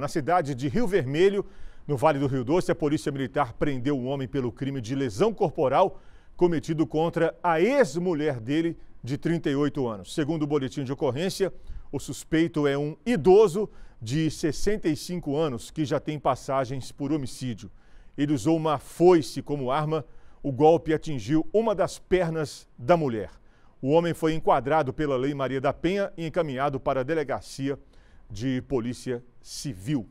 Na cidade de Rio Vermelho, no Vale do Rio Doce, a Polícia Militar prendeu um homem pelo crime de lesão corporal cometido contra a ex-mulher dele, de 38 anos. Segundo o boletim de ocorrência, o suspeito é um idoso de 65 anos que já tem passagens por homicídio. Ele usou uma foice como arma. O golpe atingiu uma das pernas da mulher. O homem foi enquadrado pela Lei Maria da Penha e encaminhado para a delegacia de polícia civil.